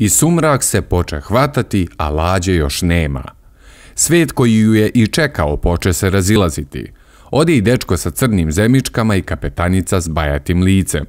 I sumrak se poče hvatati, a lađe još nema. Svet koji ju je i čekao poče se razilaziti. Ode i dečko sa crnim zemičkama i kapetanica s bajatim licem.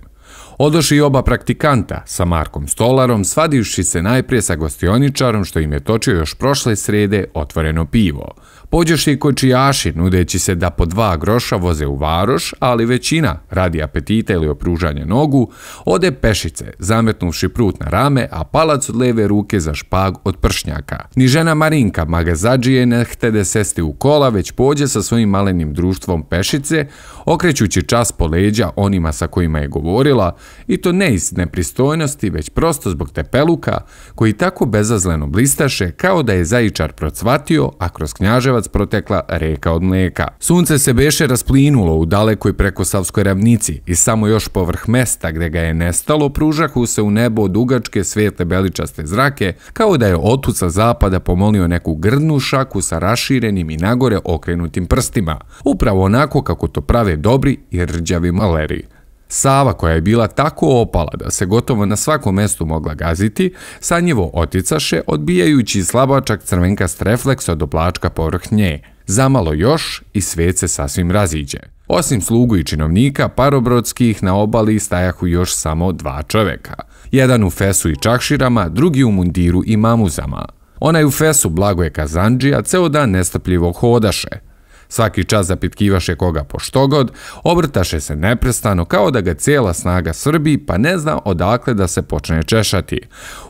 Odoši i oba praktikanta sa Markom Stolarom, svadivši se najprije sa gostioničarom što im je točio još prošle srede otvoreno pivo – Pođeš i kočijaši, nudeći se da po dva groša voze u varoš, ali većina, radi apetita ili opružanja nogu, ode pešice, zametnuši prut na rame, a palac od leve ruke za špag od pršnjaka. Ni žena Marinka, maga Zadžije, ne htede sesti u kola, već pođe sa svojim malenim društvom pešice, okrećući čas po leđa onima sa kojima je govorila, i to ne iz nepristojnosti, već prosto zbog tepeluka, koji tako bezazleno blistaše, kao da je zajičar procvatio, a kroz knjaževa Obrenovac protekla reka od mlijeka. Sunce se beše rasplinulo u dalekoj preko Savskoj ravnici i samo još povrh mesta gde ga je nestalo pružahu se u nebo dugačke svijetle beličaste zrake kao da je otuca zapada pomolio neku grdnu šaku sa raširenim i nagore okrenutim prstima. Upravo onako kako to prave dobri i rđavi maleri. Sava koja je bila tako opala da se gotovo na svakom mestu mogla gaziti, sanjivo oticaše odbijajući slabačak crvenkast refleks od oblačka povrh nje. Zamalo još i svet se sasvim raziđe. Osim slugu i činovnika, parobrodskih na obali stajahu još samo dva čoveka. Jedan u fesu i čakširama, drugi u mundiru i mamuzama. Onaj u fesu blago je kazanđija, ceo dan nestrpljivo hodaše – Svaki čas zapitkivaše koga po štogod, obrtaše se neprestano kao da ga cijela snaga Srbi pa ne zna odakle da se počne češati.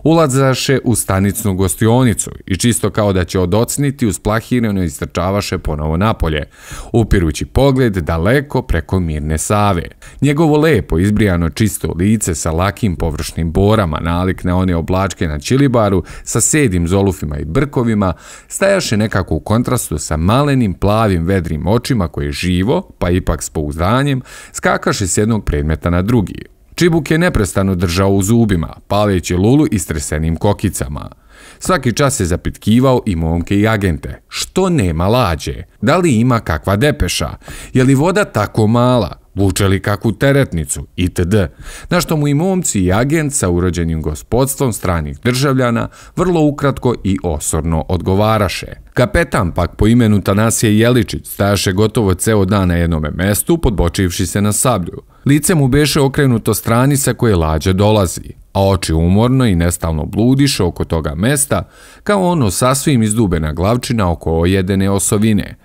Ulazaše u stanicnu gostionicu i čisto kao da će odocniti usplahireno istrčavaše ponovo napolje, upirući pogled daleko preko mirne save. Njegovo lepo izbrijano čisto lice sa lakim površnim borama nalik na one oblačke na čilibaru sa sedim zolufima i brkovima stajaše nekako u kontrastu sa malenim plavim vedrim očima koje je živo, pa ipak s pouzdanjem, skakaše s jednog predmeta na drugi. Čibuk je neprestano držao u zubima, paleći lulu i stresenim kokicama. Svaki čas je zapitkivao i momke i agente. Što nema lađe? Da li ima kakva depeša? Je li voda tako mala? vuče li kakvu teretnicu, itd. Na što mu i momci i agent sa urođenim gospodstvom stranih državljana vrlo ukratko i osorno odgovaraše. Kapetan pak po imenu Tanasije Jeličić stajaše gotovo ceo dan na jednom mestu podbočivši se na sablju. Lice mu beše okrenuto strani sa koje lađe dolazi, a oči umorno i nestalno bludiše oko toga mesta kao ono sasvim izdubena glavčina oko ojedene osovine –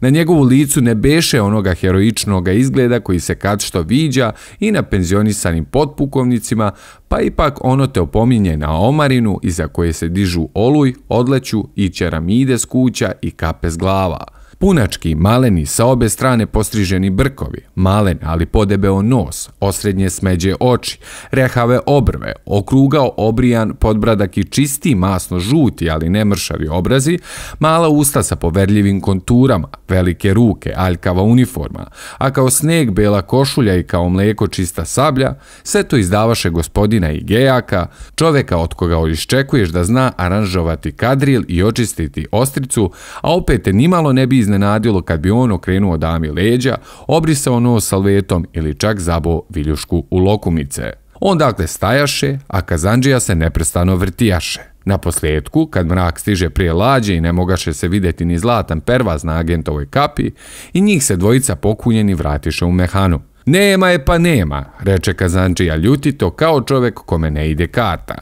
Na njegovu licu ne beše onoga heroičnoga izgleda koji se kad što viđa i na penzionisanim potpukovnicima, pa ipak ono te opominje na omarinu iza koje se dižu oluj, odleću i čeramide s kuća i kape s glava – Punački, maleni, sa obe strane postriženi brkovi, malen, ali podebeo nos, osrednje smeđe oči, rehave obrve, okrugao obrijan podbradak i čisti, masno žuti, ali ne mršavi obrazi, mala usta sa poverljivim konturama, velike ruke, aljkava uniforma, a kao sneg bela košulja i kao mleko čista sablja, sve to izdavaše gospodina i gejaka, čoveka od koga iščekuješ da zna aranžovati kadril i očistiti ostricu, a opet nimalo ne bi iz iznenadilo kad bi on okrenuo dami leđa, obrisao nos salvetom ili čak zabo viljušku u lokumice. On dakle stajaše, a kazanđija se neprestano vrtijaše. Na posljedku, kad mrak stiže prije lađe i ne mogaše se vidjeti ni zlatan pervaz na agentovoj kapi, i njih se dvojica pokunjeni vratiše u mehanu. Nema je pa nema, reče Kazančija ljutito kao čovek kome ne ide karta.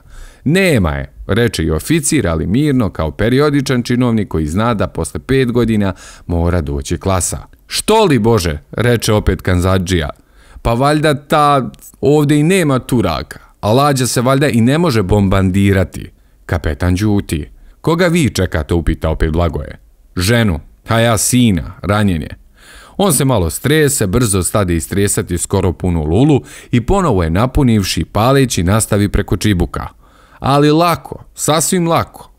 Nema je, reče i oficir, ali mirno kao periodičan činovnik koji zna da posle pet godina mora doći klasa. Što li bože, reče opet Kanzadžija. Pa valjda ta ovde i nema turaka, a lađa se valjda i ne može bombandirati. Kapetan Đuti. Koga vi čekate, upita opet Blagoje. Ženu, a ja sina, ranjen je. On se malo strese, brzo stadi istresati skoro punu lulu i ponovo je napunivši paleći nastavi preko čibuka. Ali lako, sasvim lako.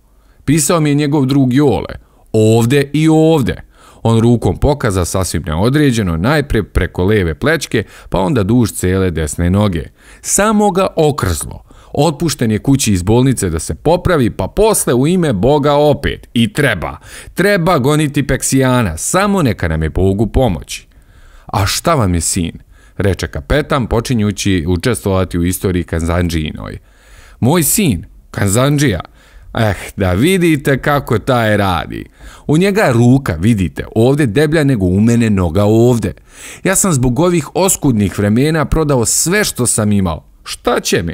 Pisao mi je njegov drug Jole, ovde i ovde. On rukom pokaza sasvim neodređeno, najprije preko leve plečke, pa onda duž cele desne noge. Samo ga okrzlo, Otpušten je kući iz bolnice da se popravi, pa posle u ime Boga opet. I treba. Treba goniti Peksijana, samo neka nam je Bogu pomoći. A šta vam je sin? Reče kapetan, počinjući učestovati u istoriji Kanzanđinoj. Moj sin, Kanzanđija, Eh, da vidite kako taj radi. U njega ruka, vidite, ovde deblja nego u mene noga ovde. Ja sam zbog ovih oskudnih vremena prodao sve što sam imao. Šta će mi?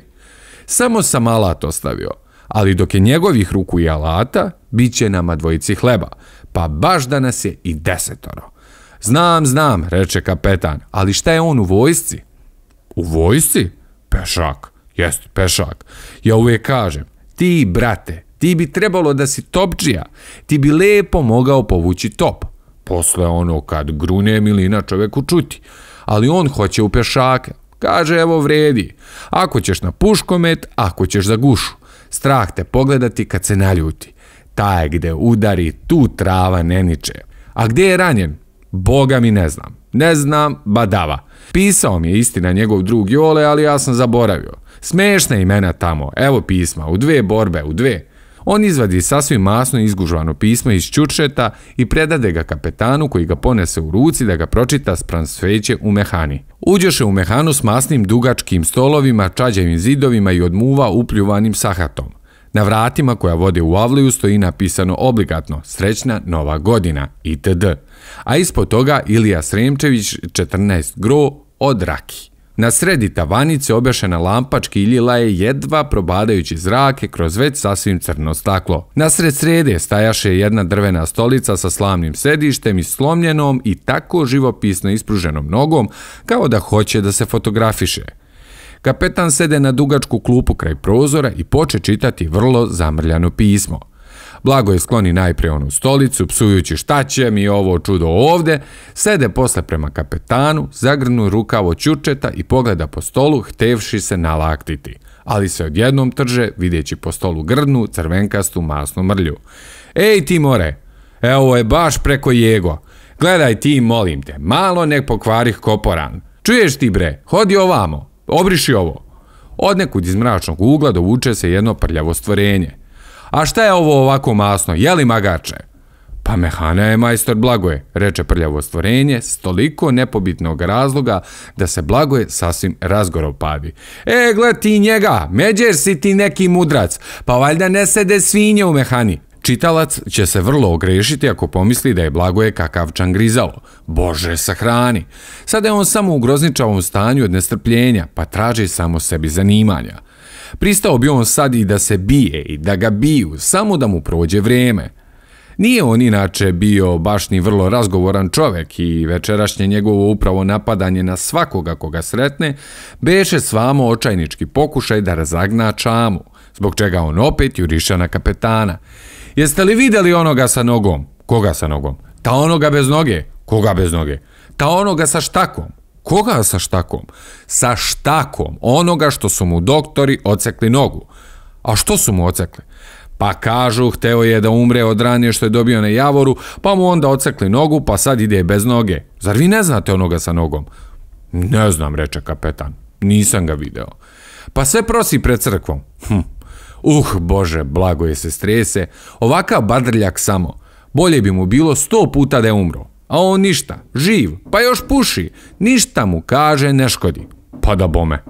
samo sam alat ostavio. Ali dok je njegovih ruku i alata, bit će nama dvojici hleba, pa baš da nas je i desetoro. Znam, znam, reče kapetan, ali šta je on u vojsci? U vojsci? Pešak, jest pešak. Ja uvijek kažem, ti brate, ti bi trebalo da si topđija, ti bi lepo mogao povući top. Posle ono kad grunem ili na čoveku čuti, ali on hoće u pešake, Kaže, evo vredi. Ako ćeš na puškomet, ako ćeš za gušu. Strah te pogledati kad se naljuti. Ta je gde udari, tu trava ne niče. A gde je ranjen? Boga mi ne znam. Ne znam, badava. Pisao mi je istina njegov drug Jole, ali ja sam zaboravio. Smešna imena tamo. Evo pisma, u dve borbe, u dve. On izvadi sasvim masno izgužvano pismo iz Ćučeta i predade ga kapetanu koji ga ponese u ruci da ga pročita spram sveće u mehani. Uđoše u mehanu s masnim dugačkim stolovima, čađevim zidovima i odmuva upljuvanim sahatom. Na vratima koja vode u avliju stoji napisano obligatno Srećna Nova godina itd. A ispod toga Ilija Sremčević 14 gro od Raki. Na sredi tavanice obješena lampa škiljila je jedva probadajući zrake kroz već sasvim crno staklo. Na sred srede stajaše jedna drvena stolica sa slamnim sedištem i slomljenom i tako živopisno ispruženom nogom kao da hoće da se fotografiše. Kapetan sede na dugačku klupu kraj prozora i poče čitati vrlo zamrljano pismo – blago je skloni najprije onu stolicu, psujući šta će mi ovo čudo ovde, sede posle prema kapetanu, zagrnu rukavo ćučeta i pogleda po stolu, htevši se nalaktiti. Ali se odjednom trže, vidjeći po stolu grdnu, crvenkastu, masnu mrlju. Ej ti more, evo je baš preko jego. Gledaj ti, molim te, malo nek pokvarih koporan. Čuješ ti bre, hodi ovamo, obriši ovo. Od nekud iz mračnog ugla dovuče se jedno prljavo stvorenje. A šta je ovo ovako masno, je li magače? Pa mehana je majstor blagoje, reče prljavo stvorenje, s toliko nepobitnog razloga da se blagoje sasvim razgorov padi. E, gle ti njega, međer si ti neki mudrac, pa valjda ne sede svinje u mehani. Čitalac će se vrlo ogrešiti ako pomisli da je blagoje kakav čangrizalo. Bože, sahrani! Sada je on samo u grozničavom stanju od nestrpljenja, pa traži samo sebi zanimanja. Pristao bi on sad i da se bije i da ga biju, samo da mu prođe vrijeme. Nije on inače bio baš ni vrlo razgovoran čovek i večerašnje njegovo upravo napadanje na svakoga koga sretne, beše s vamo očajnički pokušaj da razagna čamu, zbog čega on opet juriša na kapetana. Jeste li videli onoga sa nogom? Koga sa nogom? Ta onoga bez noge? Koga bez noge? Ta onoga sa štakom? Koga sa štakom? Sa štakom onoga što su mu doktori ocekli nogu. A što su mu ocekli? Pa kažu, hteo je da umre od ranije što je dobio na javoru, pa mu onda ocekli nogu, pa sad ide bez noge. Zar vi ne znate onoga sa nogom? Ne znam, reče kapetan. Nisam ga video. Pa sve prosi pred crkvom. Hm. Uh, bože, blago je se strese. Ovaka badrljak samo. Bolje bi mu bilo sto puta da je umro. A on ništa, živ, pa još puši, ništa mu kaže ne škodi. Pa da bome.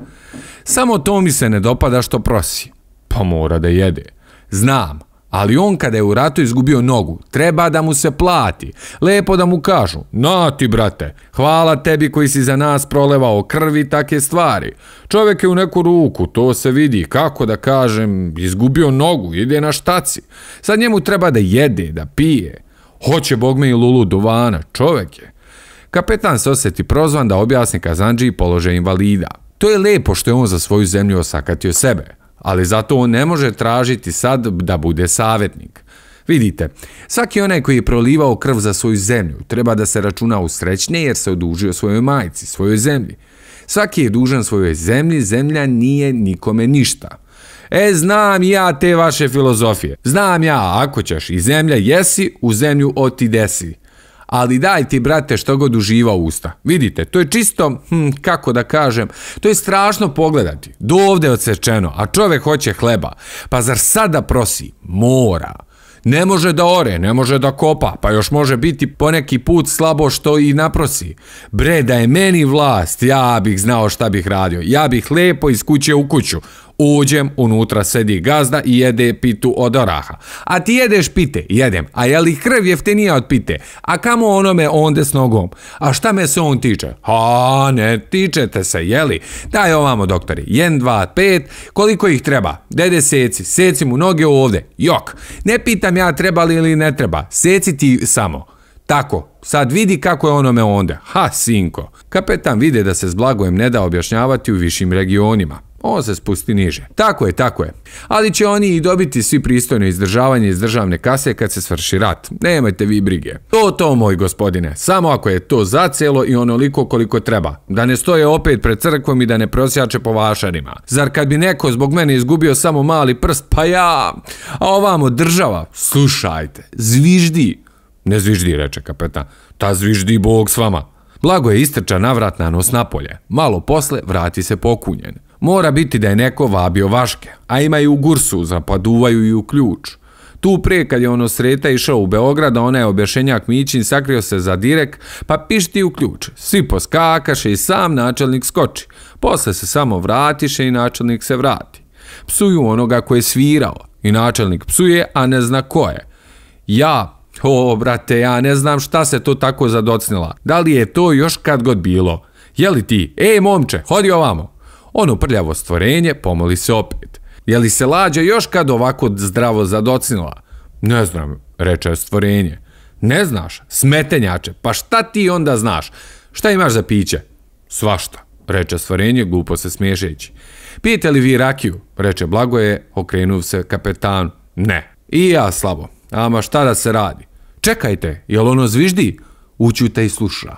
Samo to mi se ne dopada što prosi. Pa mora da jede. Znam, ali on kada je u ratu izgubio nogu, treba da mu se plati. Lepo da mu kažu, na ti brate, hvala tebi koji si za nas prolevao krvi i take stvari. Čovjek je u neku ruku, to se vidi, kako da kažem, izgubio nogu, ide na štaci. Sad njemu treba da jede, da pije. Hoće Bog me i Lulu Duvana, čovek je. Kapetan se osjeti prozvan da objasni Kazanđi položaj invalida. To je lepo što je on za svoju zemlju osakatio sebe, ali zato on ne može tražiti sad da bude savjetnik. Vidite, svaki onaj koji je prolivao krv za svoju zemlju treba da se računa u srećne jer se odužio svojoj majici, svojoj zemlji. Svaki je dužan svojoj zemlji, zemlja nije nikome ništa. E, znam ja te vaše filozofije. Znam ja, ako ćeš i zemlja jesi, u zemlju oti desi. Ali daj ti, brate, što god uživa usta. Vidite, to je čisto, hm, kako da kažem, to je strašno pogledati. Do ovde je odsečeno, a čovek hoće hleba. Pa zar sada prosi? Mora. Ne može da ore, ne može da kopa, pa još može biti poneki put slabo što i naprosi. Bre, da je meni vlast, ja bih znao šta bih radio. Ja bih lepo iz kuće u kuću. Uđem, unutra sedi gazda i jede pitu od oraha. A ti jedeš pite? Jedem. A je li krv jeftinija od pite? A kamo ono me onde s nogom? A šta me se on tiče? Ha, ne tičete se, jeli? Daj ovamo, doktori. 1, 2, 5. Koliko ih treba? Dede, seci. Seci mu noge ovde. Jok. Ne pitam ja treba li ili ne treba. Seci ti samo. Tako, sad vidi kako je ono me onda. Ha, sinko. Kapetan vide da se s blagojem ne da objašnjavati u višim regionima on se spusti niže. Tako je, tako je. Ali će oni i dobiti svi pristojno izdržavanje iz državne kase kad se svrši rat. Nemojte vi brige. To to, moj gospodine. Samo ako je to za celo i onoliko koliko treba. Da ne stoje opet pred crkvom i da ne prosjače po vašarima. Zar kad bi neko zbog mene izgubio samo mali prst, pa ja... A ovamo država, slušajte, zviždi. Ne zviždi, reče kapeta. Ta zviždi Bog s vama. Blago je istrča navrat na nos napolje. Malo posle vrati se pokunjen. Mora biti da je neko vabio vaške, a ima i u gursu, zapaduvaju i u ključ. Tu prije kad je ono sreta išao u Beograd, ona je obješenjak Mićin sakrio se za direk, pa pišti u ključ. Svi poskakaše i sam načelnik skoči. Posle se samo vratiše i načelnik se vrati. Psuju onoga koje je svirao. I načelnik psuje, a ne zna ko je. Ja, o brate, ja ne znam šta se to tako zadocnila. Da li je to još kad god bilo? Jeli ti? E, momče, hodi ovamo ono prljavo stvorenje pomoli se opet. Je li se lađa još kad ovako zdravo zadocinula? Ne znam, reče stvorenje. Ne znaš, smetenjače, pa šta ti onda znaš? Šta imaš za piće? Svašta, reče stvorenje glupo se smiješeći. Pijete li vi rakiju? Reče Blagoje, okrenuv se kapetan. Ne. I ja slabo. Ama šta da se radi? Čekajte, jel ono zviždi? Ućute i sluša.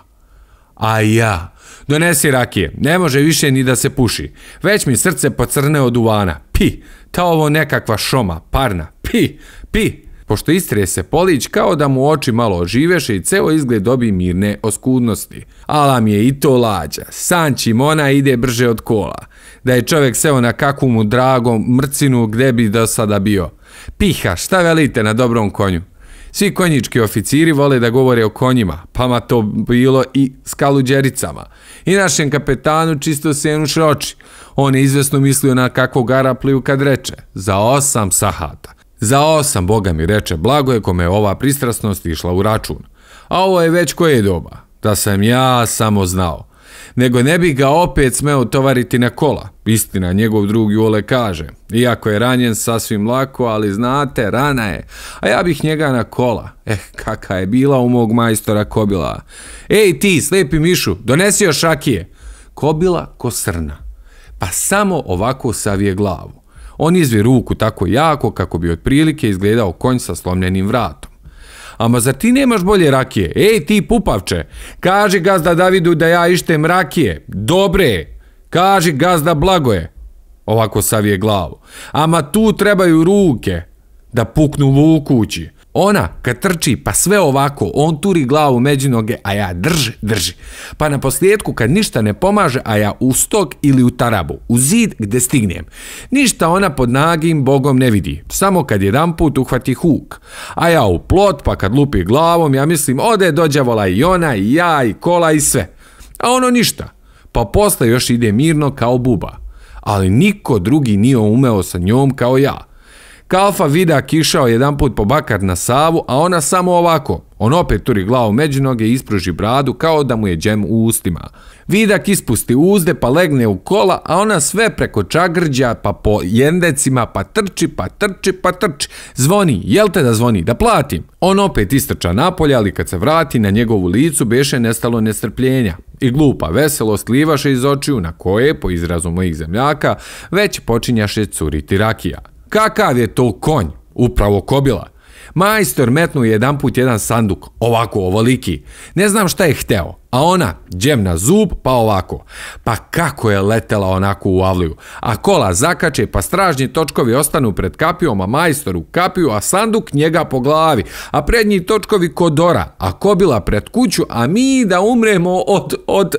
A ja, Donesi rakije, ne može više ni da se puši. Već mi srce pocrne od uvana. Pi, ta ovo nekakva šoma, parna. Pi, pi. Pošto istrije se polić, kao da mu oči malo oživeše i ceo izgled dobi mirne oskudnosti. Alam je i to lađa. San Čimona ide brže od kola. Da je čovjek seo na kakvu mu dragom mrcinu gde bi do sada bio. Piha, šta velite na dobrom konju? Svi konjički oficiri vole da govore o konjima, pa ma to bilo i s kaluđericama. I našem kapetanu čisto se jenuš oči. On je izvesno mislio na kakvo gara pliju kad reče, za osam sahata. Za osam, Boga mi reče, blago je kome ova pristrasnost išla u račun. A ovo je već koje doba, da sam ja samo znao nego ne bi ga opet smeo tovariti na kola. Istina, njegov drug Jule kaže, iako je ranjen sasvim lako, ali znate, rana je, a ja bih njega na kola. Eh, kaka je bila u mog majstora kobila. Ej ti, slepi mišu, donesi još šakije. Kobila ko srna. Pa samo ovako savije glavu. On izvi ruku tako jako kako bi otprilike izgledao konj sa slomljenim vratom. Ama zar ti nemaš bolje rakije? Ej ti pupavče, kaži gazda Davidu da ja ištem rakije. Dobre, kaži gazda Blagoje. Ovako savije glavu. Ama tu trebaju ruke da puknu vukući. Ona, kad trči, pa sve ovako, on turi glavu među noge, a ja drži, drži. Pa na posljedku, kad ništa ne pomaže, a ja u stok ili u tarabu, u zid gde stignem. Ništa ona pod nagim bogom ne vidi, samo kad jedan put uhvati huk. A ja u plot, pa kad lupi glavom, ja mislim, ode, dođavola i ona, i ja, i kola, i sve. A ono ništa. Pa posle još ide mirno kao buba. Ali niko drugi nije umeo sa njom kao Ja. Kalfa vida kišao jedan put po bakar na savu, a ona samo ovako. On opet turi glavu među noge i ispruži bradu kao da mu je džem u ustima. Vidak ispusti uzde pa legne u kola, a ona sve preko čagrđa pa po jendecima pa trči pa trči pa trči. Zvoni, jel te da zvoni, da platim? On opet istrča napolje, ali kad se vrati na njegovu licu beše nestalo nestrpljenja. I glupa veselost livaše iz očiju na koje, po izrazu mojih zemljaka, već počinjaše curiti rakija kakav je to konj, upravo kobila. Majstor metnu jedan put jedan sanduk, ovako ovoliki. Ne znam šta je hteo, a ona, džem na zub, pa ovako. Pa kako je letela onako u avliju? A kola zakače, pa stražni točkovi ostanu pred kapijom, a majstor u kapiju, a sanduk njega po glavi, a prednji točkovi kodora, a kobila pred kuću, a mi da umremo od, od...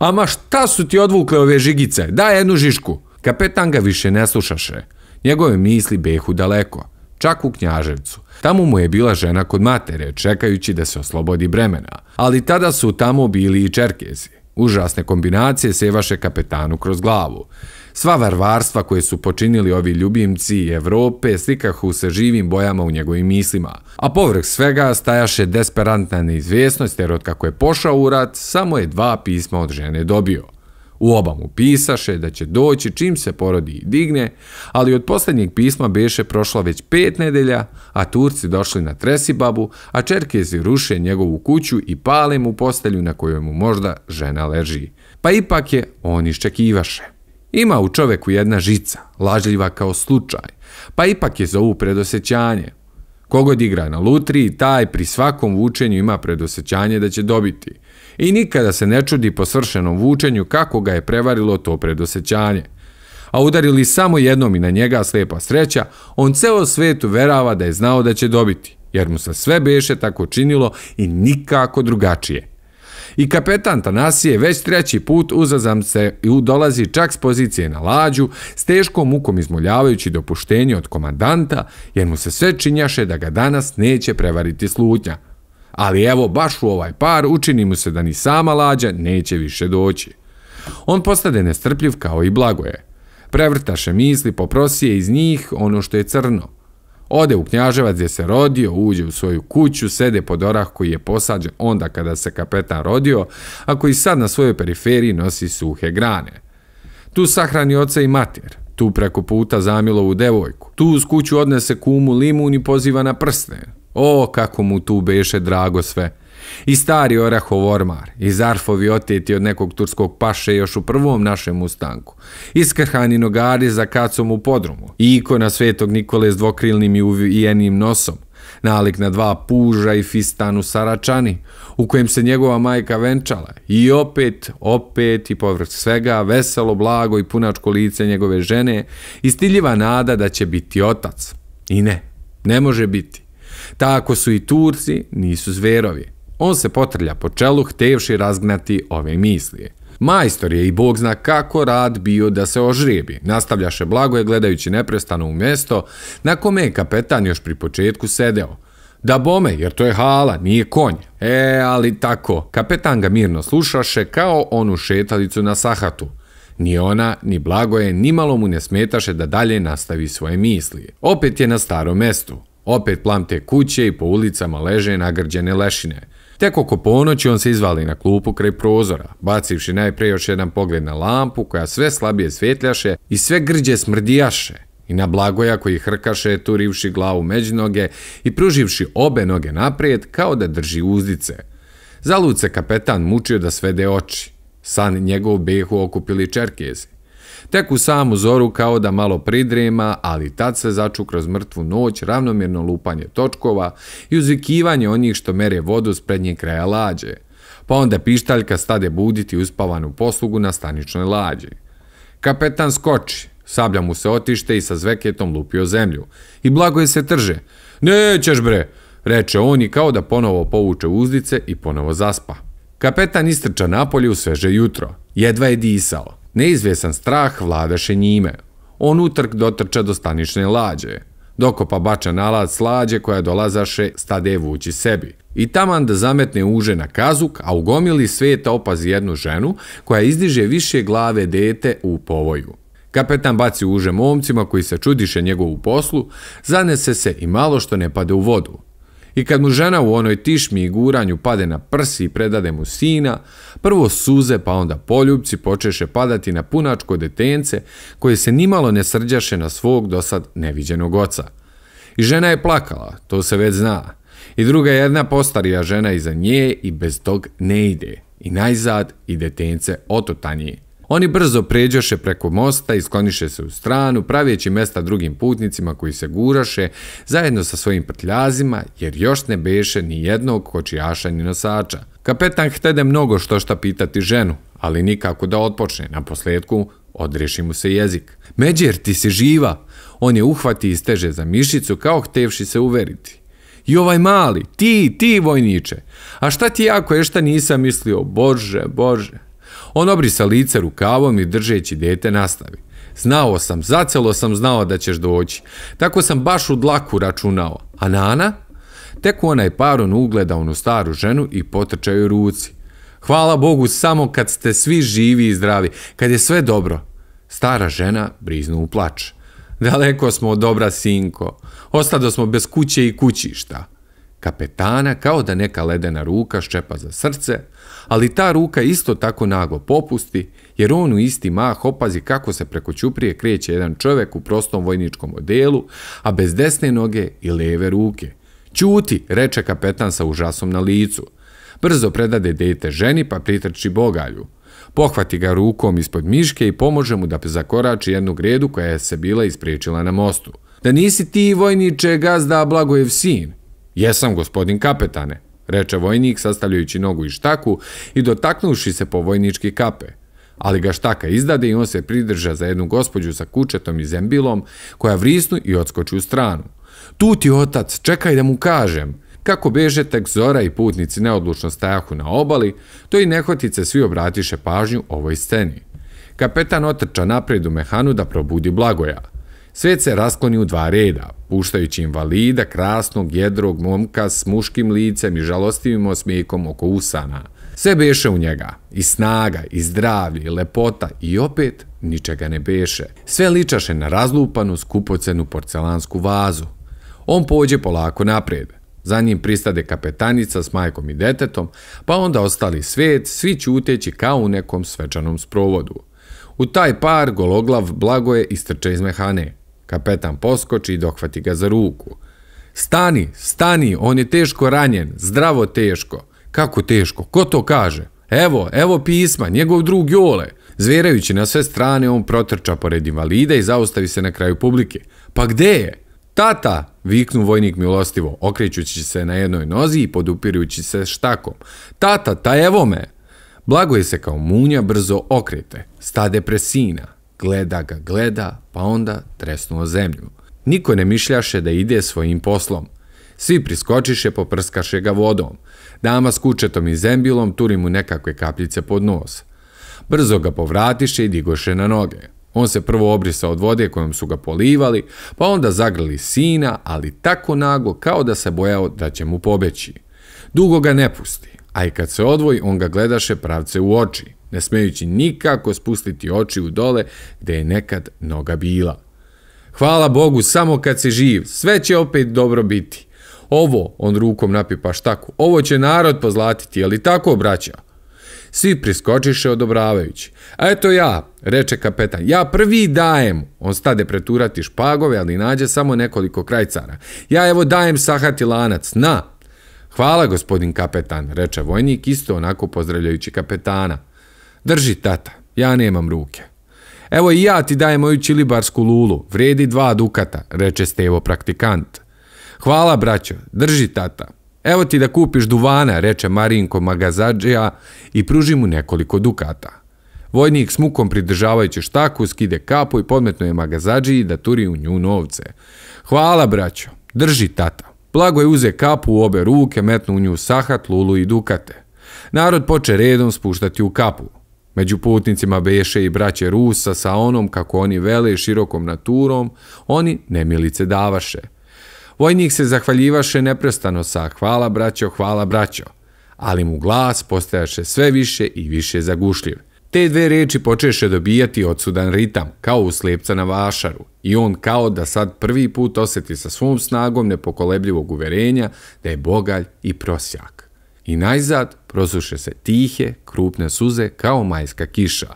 Ama šta su ti odvukle ove žigice? Daj jednu žišku. Kapetan ga više ne slušaše. Njegove misli behu daleko, čak u Knjaževcu. Tamo mu je bila žena kod matere, čekajući da se oslobodi bremena. Ali tada su tamo bili i Čerkezi. Užasne kombinacije sevaše kapetanu kroz glavu. Sva varvarstva koje su počinili ovi ljubimci Evrope slikahu se živim bojama u njegovim mislima. A povrh svega stajaše desperantna neizvjesnost jer od kako je pošao u rat, samo je dva pisma od žene dobio – U oba mu pisaše da će doći čim se porodi i digne, ali od posljednjeg pisma beše prošla već pet nedelja, a Turci došli na Tresibabu, a Čerkezi ruše njegovu kuću i pale mu postelju na kojoj mu možda žena leži. Pa ipak je on iščekivaše. Ima u čoveku jedna žica, lažljiva kao slučaj, pa ipak je zovu predosećanje. Kogod igra na lutri, taj pri svakom vučenju ima predosećanje da će dobiti – i nikada se ne čudi po svršenom vučenju kako ga je prevarilo to predosećanje. A udarili samo jednom i na njega slepa sreća, on ceo svet verava da je znao da će dobiti, jer mu se sve beše tako činilo i nikako drugačije. I kapetan Tanasije već treći put uzazam se i udolazi čak s pozicije na lađu, s teškom mukom izmoljavajući dopuštenje od komandanta, jer mu se sve činjaše da ga danas neće prevariti slutnja – ali evo baš u ovaj par učini mu se da ni sama lađa neće više doći. On postade nestrpljiv kao i blagoje. Prevrtaše misli, poprosije iz njih ono što je crno. Ode u knjaževac gdje se rodio, uđe u svoju kuću, sede pod orah koji je posađen onda kada se kapetan rodio, a koji sad na svojoj periferiji nosi suhe grane. Tu sahrani oca i mater, tu preko puta zamilovu devojku, tu uz kuću odnese kumu limun i poziva na prsten. O, kako mu tu beše drago sve. I stari orahov ormar, i zarfovi oteti od nekog turskog paše još u prvom našem ustanku. Iskrhani nogari za kacom u podrumu. I ikona svetog Nikole s dvokrilnim i uvijenim nosom. Nalik na dva puža i fistan u Saračani, u kojem se njegova majka venčala. I opet, opet i povrh svega, veselo, blago i punačko lice njegove žene, istiljiva nada da će biti otac. I ne, ne može biti. Tako su i Turci, nisu zverovi. On se potrlja po čelu htevši razgnati ove mislije. Majstor je i bog zna kako rad bio da se ožrijebi, nastavljaše blagoje gledajući neprestano u mjesto na kome je kapetan još pri početku sedeo. Da bome, jer to je hala, nije konj. E, ali tako, kapetan ga mirno slušaše kao onu šetalicu na sahatu. Ni ona, ni blagoje, ni malo mu ne smetaše da dalje nastavi svoje misli. Opet je na starom mestu, Opet plamte kuće i po ulicama leže nagrđene lešine. Tek oko ponoći on se izvali na klupu kraj prozora, bacivši najprej još jedan pogled na lampu koja sve slabije svjetljaše i sve grđe smrdijaše i na blagoja koji hrkaše turivši glavu među noge i pruživši obe noge naprijed kao da drži uzdice. Zalud se kapetan mučio da svede oči. San njegov behu okupili čerkezi. Tek u samu zoru kao da malo pridrema, ali tad se začu kroz mrtvu noć ravnomjerno lupanje točkova i uzvikivanje onih što mere vodu s prednje kraja lađe. Pa onda pištaljka stade buditi uspavanu poslugu na staničnoj lađi. Kapetan skoči, sablja mu se otište i sa zveketom lupio zemlju. I blago je se trže. Nećeš bre, reče on i kao da ponovo povuče uzdice i ponovo zaspa. Kapetan istrča napolje u sveže jutro. Jedva je disao. Neizvjesan strah vladaše njime. On utrk dotrče do stanične lađe. Dokopa bača nalaz slađe koja dolazaše stade vući sebi. I taman da zametne uže na kazuk, a u gomili sveta opazi jednu ženu koja izdiže više glave dete u povoju. Kapetan baci uže momcima koji se čudiše njegovu poslu, zanese se i malo što ne pade u vodu. I kad mu žena u onoj tišmi i guranju pade na prsi i predade mu sina, prvo suze pa onda poljubci počeše padati na punačko detence koje se nimalo ne srđaše na svog dosad neviđenog oca. I žena je plakala, to se već zna. I druga jedna postarija žena iza nje i bez tog ne ide. I najzad i detence ototanje. tanje. Oni brzo pređoše preko mosta i skloniše se u stranu, pravijeći mesta drugim putnicima koji se guraše zajedno sa svojim prtljazima, jer još ne beše ni jednog kočijaša ni nosača. Kapetan htede mnogo što šta pitati ženu, ali nikako da odpočne. Na posljedku odriši mu se jezik. Međer, ti si živa! On je uhvati i steže za mišicu kao htevši se uveriti. I ovaj mali, ti, ti vojniče, a šta ti jako je šta nisam mislio, bože, bože. On obrisa lice rukavom i držeći dete nastavi. Znao sam, zacelo sam znao da ćeš doći. Tako sam baš u dlaku računao. A Nana? Tek je paron ugleda onu staru ženu i potrče joj ruci. Hvala Bogu samo kad ste svi živi i zdravi, kad je sve dobro. Stara žena briznu u plač. Daleko smo od dobra, sinko. Ostado smo bez kuće i kućišta. Kapetana kao da neka ledena ruka ščepa za srce, ali ta ruka isto tako naglo popusti, jer on u isti mah opazi kako se preko ćuprije kreće jedan čovjek u prostom vojničkom odelu, a bez desne noge i leve ruke. Ćuti, reče kapetan sa užasom na licu. Brzo predade dete ženi pa pritrči bogalju. Pohvati ga rukom ispod miške i pomože mu da zakorači jednu gredu koja je se bila ispriječila na mostu. Da nisi ti vojniče gazda Blagojev sin, Jesam, gospodin kapetane, reče vojnik sastavljajući nogu i štaku i dotaknuši se po vojnički kape. Ali ga štaka izdade i on se pridrža za jednu gospodju sa kučetom i zembilom koja vrisnu i odskoči u stranu. Tu ti otac, čekaj da mu kažem. Kako beže tek Zora i putnici neodlučno stajahu na obali, to i nehotice svi obratiše pažnju ovoj sceni. Kapetan otrča naprijed u mehanu da probudi blagoja. Svet se raskloni u dva reda, puštajući invalida, krasnog, jedrog momka s muškim licem i žalostivim osmijekom oko usana. Sve beše u njega, i snaga, i zdravlje, i lepota, i opet ničega ne beše. Sve ličaše na razlupanu skupocenu porcelansku vazu. On pođe polako napred. Za njim pristade kapetanica s majkom i detetom, pa onda ostali svet, svi ćuteći kao u nekom svečanom sprovodu. U taj par gologlav blagoje istrče iz mehane. Kapetan poskoči i dohvati ga za ruku. Stani, stani, on je teško ranjen, zdravo teško. Kako teško, ko to kaže? Evo, evo pisma, njegov drug Jole. Zverajući na sve strane, on protrča pored invalida i zaustavi se na kraju publike. Pa gde je? Tata, viknu vojnik milostivo, okrećući se na jednoj nozi i podupirujući se štakom. Tata, ta evo me. Blagoje se kao munja, brzo okrete. Stade pre gleda ga gleda, pa onda tresnuo zemlju. Niko ne mišljaše da ide svojim poslom. Svi priskočiše, poprskaše ga vodom. Dama s kučetom i zembilom turi mu nekakve kapljice pod nos. Brzo ga povratiše i digoše na noge. On se prvo obrisa od vode kojom su ga polivali, pa onda zagrali sina, ali tako naglo kao da se bojao da će mu pobeći. Dugo ga ne pusti, a i kad se odvoji, on ga gledaše pravce u oči – ne smejući nikako spustiti oči u dole gde je nekad noga bila. Hvala Bogu, samo kad se živ, sve će opet dobro biti. Ovo, on rukom napipa štaku, ovo će narod pozlatiti, ali tako, obraća. Svi priskočiše odobravajući. A eto ja, reče kapetan, ja prvi dajem. On stade preturati špagove, ali nađe samo nekoliko krajcara. Ja evo dajem sahati lanac, na! Hvala, gospodin kapetan, reče vojnik, isto onako pozdravljajući kapetana. Drži, tata, ja nemam ruke. Evo i ja ti dajem moju čilibarsku lulu, vredi dva dukata, reče Stevo praktikant. Hvala, braćo, drži, tata. Evo ti da kupiš duvana, reče Marinko Magazadžija i pruži mu nekoliko dukata. Vojnik smukom pridržavajući štaku skide kapu i podmetno je Magazadžiji da turi u nju novce. Hvala, braćo, drži, tata. Blago je uze kapu u obe ruke, metnu u nju sahat, lulu i dukate. Narod poče redom spuštati u kapu. Među putnicima beše i braće Rusa sa onom, kako oni vele, širokom naturom, oni nemilice davaše. Vojnik se zahvaljivaše neprestano sa hvala braćo, hvala braćo, ali mu glas postajaše sve više i više zagušljiv. Te dve reči počeše dobijati odsudan ritam, kao u slepca na vašaru, i on kao da sad prvi put oseti sa svom snagom nepokolebljivog uverenja da je bogalj i prosjak i najzad prosuše se tihe, krupne suze kao majska kiša.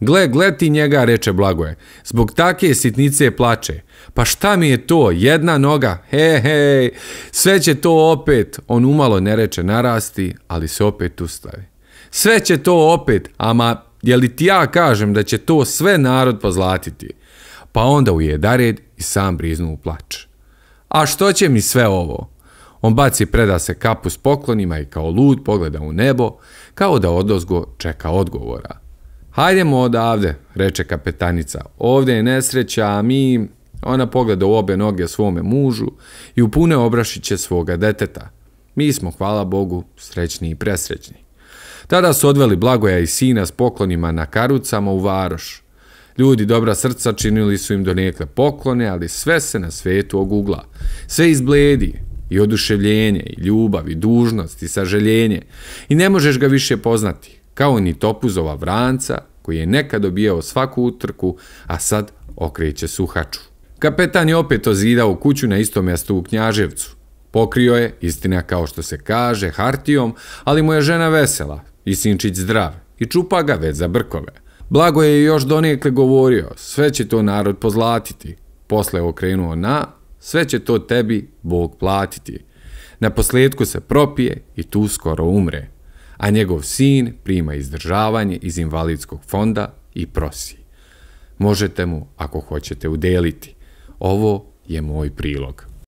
Gle, gle ti njega, reče Blagoje, zbog take sitnice plače. Pa šta mi je to, jedna noga, he, he, sve će to opet, on umalo ne reče narasti, ali se opet ustavi. Sve će to opet, ama je li ti ja kažem da će to sve narod pozlatiti? Pa onda ujedared i sam briznu u plač. A što će mi sve ovo? On baci preda se kapu s poklonima i kao lud pogleda u nebo, kao da odozgo čeka odgovora. Hajdemo odavde, reče kapetanica. Ovde je nesreća, a mi... Ona pogleda u obe noge svome mužu i upune obrašiće svoga deteta. Mi smo, hvala Bogu, srećni i presrećni. Tada su odveli Blagoja i sina s poklonima na karucama u varoš. Ljudi dobra srca činili su im do nekle poklone, ali sve se na svetu ogugla. Sve izbledi, i oduševljenje, i ljubav, i dužnost, i saželjenje, i ne možeš ga više poznati, kao ni topuzova vranca, koji je nekad obijao svaku utrku, a sad okreće suhaču. Kapetan je opet ozidao u kuću na istom mjestu u Knjaževcu. Pokrio je, istina kao što se kaže, hartijom, ali mu je žena vesela i sinčić zdrav i čupa ga već za brkove. Blago je još donijekle govorio, sve će to narod pozlatiti. Posle je okrenuo na, sve će to tebi Bog platiti. Na posljedku se propije i tu skoro umre, a njegov sin prima izdržavanje iz invalidskog fonda i prosi. Možete mu ako hoćete udeliti. Ovo je moj prilog.